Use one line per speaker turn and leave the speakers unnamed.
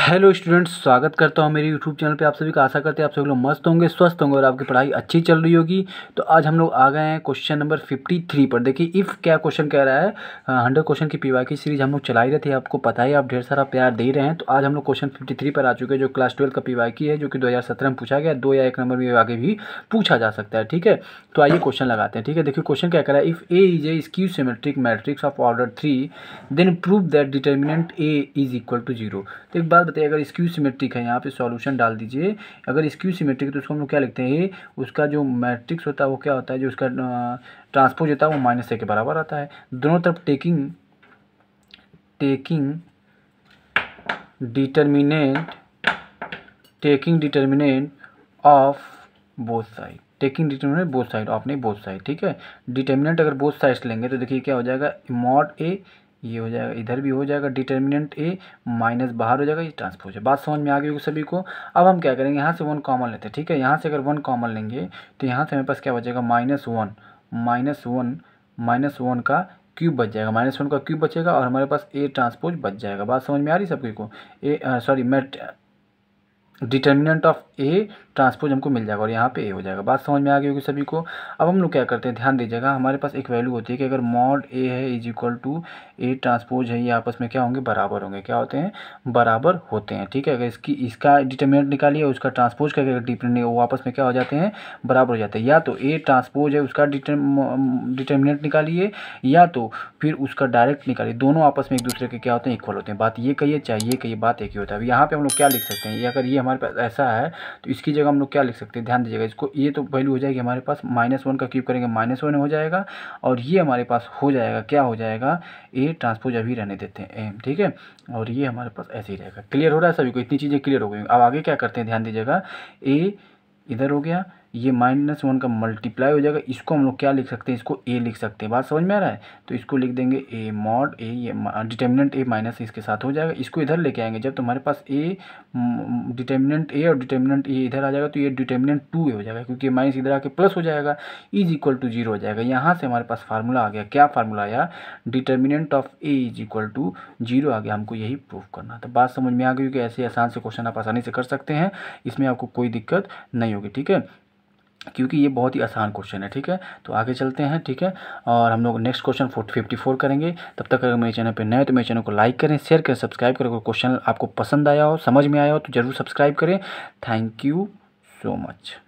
hello students स्वागत करता हूँ मेरे यूट्यूब चैनल पे आप सभी का आशा करते हैं आप सभी लोग मस्त होंगे स्वस्थ होंगे और आपकी पढ़ाई अच्छी चल रही होगी तो आज हम लोग आ गए हैं क्वेश्चन नंबर फिफ्टी थ्री पर देखिए इफ़ क्या क्वेश्चन कह रहा है हंड्रेड हाँ, क्वेश्चन की पीवा की सीरीज हम लोग चला ही रहे थे आपको पता ही आप ढेर सारा प्यार दे रहे हैं तो आज हम लोग क्वेश्चन फिफ्टी थ्री पर आ चुके हैं जो क्लास ट्वेल्व का पीवा की है जो कि दो में पूछा गया दो या एक नंबर में आगे भी पूछा जा सकता है ठीक है तो आइए क्वेश्चन लगाते हैं ठीक है देखिए क्वेश्चन क्या कह रहा है if A is a skew symmetric matrix of order three then prove that determinant A is equal to zero तो एक बात बता देते हैं अगर स्क्यू सिमेट्रिक है यहाँ पे सॉल्यूशन डाल दीजिए अगर स्क्यू सिमेट्रिक है तो उसको हम लोग क्या लिखते हैं उसका जो मैट्रिक्स होता है वो क्या होता है जो उसका ट्रांसपोज होता है वो माइनस ए के बराबर आता है दोनों तरफ taking taking determinant taking determinant of both side taking determinant both side of नहीं बोथ साइड ठीक है डिटर्मिनेंट अगर बोथ साइड लेंगे तो देखिए क्या हो जाएगा मॉड ए ये हो जाएगा इधर भी हो जाएगा डिटर्मिनेंट ए माइनस बाहर हो जाएगा ये ट्रांसपोज है बात समझ में आ गई सभी को अब हम क्या करेंगे यहाँ से वन कॉमन लेते हैं ठीक है यहाँ से अगर वन कॉमन लेंगे तो यहाँ से हमारे पास क्या बचेगा minus one minus one minus one का क्यूब बच जाएगा माइनस वन का क्यूब बचेगा और हमारे पास ए ट्रांसपोज बच जाएगा बात समझ में आ रही सबके को ए सॉरी मैट डिटर्मिनेंट ऑफ ए ट्रांसपोज हमको मिल जाएगा और यहाँ पे ए हो जाएगा बात समझ में आ गई होगी सभी को अब हम लोग क्या करते हैं ध्यान दीजिएगा हमारे पास एक वैल्यू होती है कि अगर मॉड ए है is equal to A transpose है ये आपस में क्या होंगे बराबर होंगे क्या होते हैं बराबर होते हैं ठीक है अगर इसकी इसका डिटर्मिनेंट निकालिए उसका ट्रांसपोज करके डिटर्मिनेंट वो आपस में क्या हो जाते हैं बराबर हो जाते हैं या तो ए ट्रांसपोज है उसका डिटर्मिनेंट निकालिए या तो फिर उसका डायरेक्ट निकालिए दोनों आपस में एक दूसरे के क्या होते हैं इक्वल होते हैं बात ये कहिए चाहिए कहिए बात एक ही होता है अब यहाँ पर हम लोग क्या लिख सकते हैं अगर ये हमारे पास ऐसा है तो इसकी जगह जगह हम लोग क्या लिख सकते हैं ध्यान दीजिएगा इसको ये तो वैल्यू हो जाएगी हमारे पास माइनस वन का क्यूब करेंगे माइनस वन हो जाएगा और ये हमारे पास हो जाएगा क्या हो जाएगा ए ट्रांसपोज अभी रहने देते हैं एम ठीक है और ये हमारे पास ऐसे ही रहेगा क्लियर हो रहा है सभी को इतनी चीज़ें क्लियर हो गई अब आगे क्या करते हैं ध्यान दीजिएगा ए इधर हो गया ये माइनस वन का मल्टीप्लाई हो जाएगा इसको हम लोग क्या लिख सकते हैं इसको ए लिख सकते हैं बात समझ में आ रहा है तो इसको लिख देंगे ए मॉड ए ये डिटर्मिनेंट ए माइनस इसके साथ हो जाएगा इसको इधर लेके आएंगे जब तुम्हारे पास ए डिटर्मिनेंट ए और डिटर्मिनेंट ए इधर आ जाएगा तो ये डिटर्मिनेंट टू ए हो जाएगा क्योंकि माइनस इधर आके प्लस हो जाएगा इज इक्वल टू जीरो हो जाएगा यहाँ से हमारे पास फार्मूला आ गया क्या फार्मूला आया determinant of A is equal to zero आ गया हमको यही प्रूफ करना था तो बात समझ में आ गई कि ऐसे आसान से क्वेश्चन आप आसानी से कर सकते हैं इसमें आपको कोई दिक्कत नहीं होगी ठीक है क्योंकि ये बहुत ही आसान क्वेश्चन है ठीक है तो आगे चलते हैं ठीक है और हम लोग next question four fifty four करेंगे तब तक अगर मेरे चैनल पर नए तो मेरे चैनल को लाइक करें शेयर करें सब्सक्राइब करें अगर क्वेश्चन आपको पसंद आया हो समझ में आया हो तो ज़रूर सब्सक्राइब करें थैंक यू सो मच